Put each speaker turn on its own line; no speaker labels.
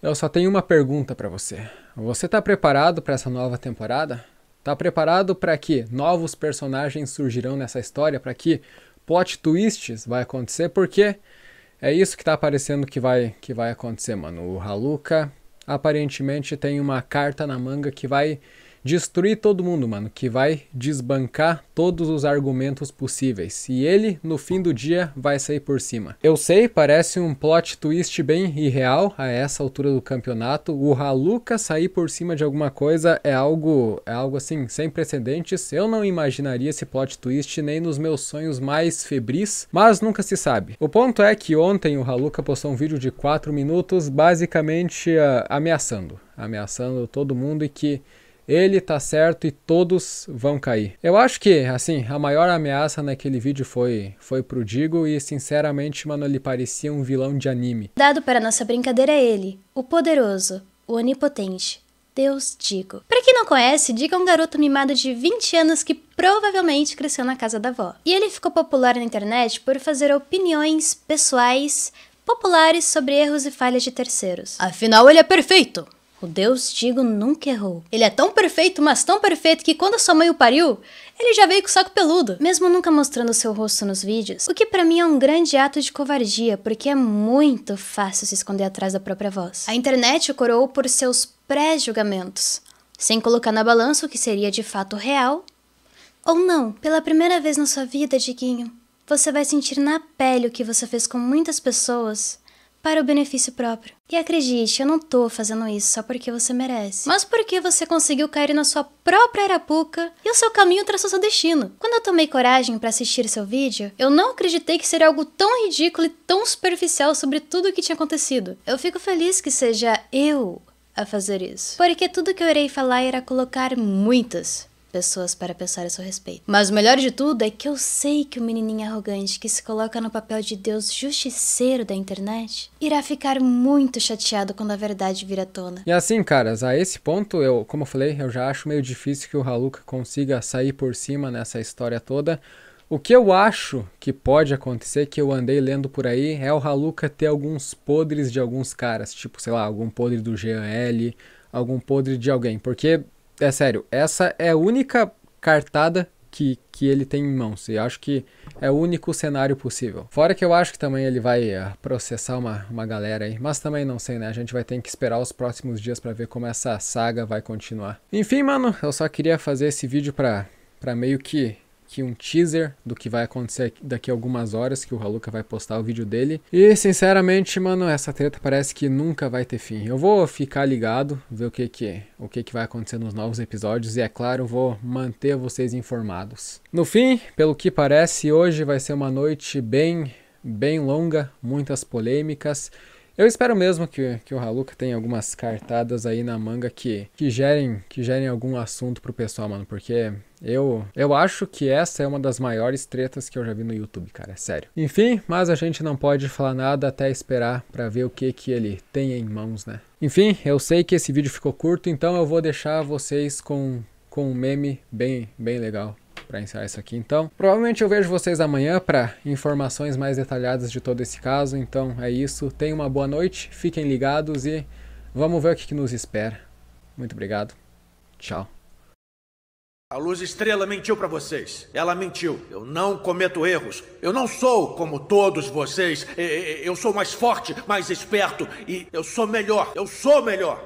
Eu só tenho uma pergunta para você. Você está preparado para essa nova temporada? Tá preparado para que novos personagens surgirão nessa história, para que plot twists vai acontecer? Porque é isso que está aparecendo que vai que vai acontecer, mano. O Haluka aparentemente tem uma carta na manga que vai destruir todo mundo, mano, que vai desbancar todos os argumentos possíveis. E ele, no fim do dia, vai sair por cima. Eu sei, parece um plot twist bem irreal a essa altura do campeonato. O Haluka sair por cima de alguma coisa é algo, é algo assim, sem precedentes. Eu não imaginaria esse plot twist nem nos meus sonhos mais febris, mas nunca se sabe. O ponto é que ontem o Haluka postou um vídeo de 4 minutos, basicamente uh, ameaçando. Ameaçando todo mundo e que ele tá certo e todos vão cair. Eu acho que, assim, a maior ameaça naquele vídeo foi, foi pro Digo e, sinceramente, mano, ele parecia um vilão de anime.
Dado para nossa brincadeira é ele, o poderoso, o onipotente, Deus Digo. Para quem não conhece, Digo é um garoto mimado de 20 anos que provavelmente cresceu na casa da avó. E ele ficou popular na internet por fazer opiniões pessoais populares sobre erros e falhas de terceiros. Afinal, ele é perfeito! O Deus Tigo nunca errou. Ele é tão perfeito, mas tão perfeito que quando sua mãe o pariu, ele já veio com o saco peludo. Mesmo nunca mostrando seu rosto nos vídeos, o que para mim é um grande ato de covardia, porque é muito fácil se esconder atrás da própria voz. A internet o coroou por seus pré-julgamentos, sem colocar na balança o que seria de fato real ou não. Pela primeira vez na sua vida, Diguinho, você vai sentir na pele o que você fez com muitas pessoas para o benefício próprio. E acredite, eu não tô fazendo isso só porque você merece, mas porque você conseguiu cair na sua própria arapuca e o seu caminho traçou seu destino. Quando eu tomei coragem para assistir seu vídeo, eu não acreditei que seria algo tão ridículo e tão superficial sobre tudo o que tinha acontecido. Eu fico feliz que seja eu a fazer isso, porque tudo que eu irei falar irá colocar muitas pessoas para pensar a seu respeito. Mas o melhor de tudo é que eu sei que o menininho arrogante que se coloca no papel de Deus justiceiro da internet irá ficar muito chateado quando a verdade vir à tona.
E assim, caras, a esse ponto, eu, como eu falei, eu já acho meio difícil que o Haluka consiga sair por cima nessa história toda. O que eu acho que pode acontecer, que eu andei lendo por aí, é o Haluka ter alguns podres de alguns caras, tipo, sei lá, algum podre do GL, algum podre de alguém, porque é sério, essa é a única cartada que, que ele tem em mãos. E acho que é o único cenário possível. Fora que eu acho que também ele vai eh, processar uma, uma galera aí. Mas também não sei, né? A gente vai ter que esperar os próximos dias para ver como essa saga vai continuar. Enfim, mano, eu só queria fazer esse vídeo pra, pra meio que que um teaser do que vai acontecer daqui a algumas horas, que o Haluka vai postar o vídeo dele. E sinceramente, mano, essa treta parece que nunca vai ter fim. Eu vou ficar ligado, ver o que que, o que, que vai acontecer nos novos episódios e é claro, vou manter vocês informados. No fim, pelo que parece, hoje vai ser uma noite bem bem longa, muitas polêmicas eu espero mesmo que, que o Haluca tenha algumas cartadas aí na manga que, que gerem que gerem algum assunto pro pessoal, mano, porque eu eu acho que essa é uma das maiores tretas que eu já vi no YouTube, cara, é sério. Enfim, mas a gente não pode falar nada até esperar para ver o que que ele tem em mãos, né? Enfim, eu sei que esse vídeo ficou curto, então eu vou deixar vocês com com um meme bem bem legal para encerrar isso aqui então. Provavelmente eu vejo vocês amanhã para informações mais detalhadas de todo esse caso. Então é isso. Tenham uma boa noite, fiquem ligados e vamos ver o que, que nos espera. Muito obrigado. Tchau.
A luz estrela mentiu para vocês. Ela mentiu. Eu não cometo erros. Eu não sou como todos vocês. Eu sou mais forte, mais esperto e eu sou melhor. Eu sou melhor.